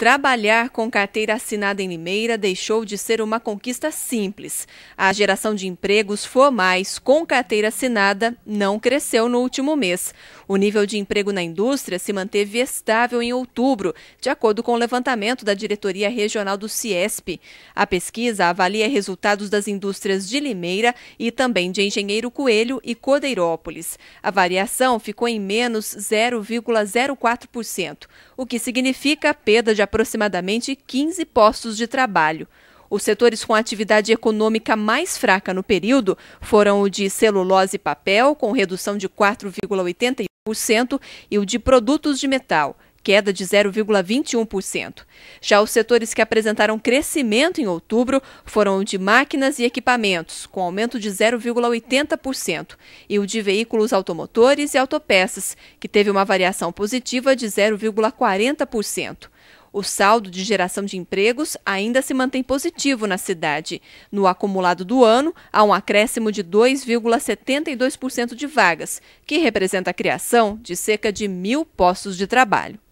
Trabalhar com carteira assinada em Limeira deixou de ser uma conquista simples. A geração de empregos formais com carteira assinada não cresceu no último mês. O nível de emprego na indústria se manteve estável em outubro, de acordo com o levantamento da diretoria regional do CIESP. A pesquisa avalia resultados das indústrias de Limeira e também de Engenheiro Coelho e Codeirópolis. A variação ficou em menos 0,04%, o que significa perda de aproximadamente 15 postos de trabalho. Os setores com atividade econômica mais fraca no período foram o de celulose e papel, com redução de 4,81%, e o de produtos de metal, queda de 0,21%. Já os setores que apresentaram crescimento em outubro foram o de máquinas e equipamentos, com aumento de 0,80%, e o de veículos automotores e autopeças, que teve uma variação positiva de 0,40%. O saldo de geração de empregos ainda se mantém positivo na cidade. No acumulado do ano, há um acréscimo de 2,72% de vagas, que representa a criação de cerca de mil postos de trabalho.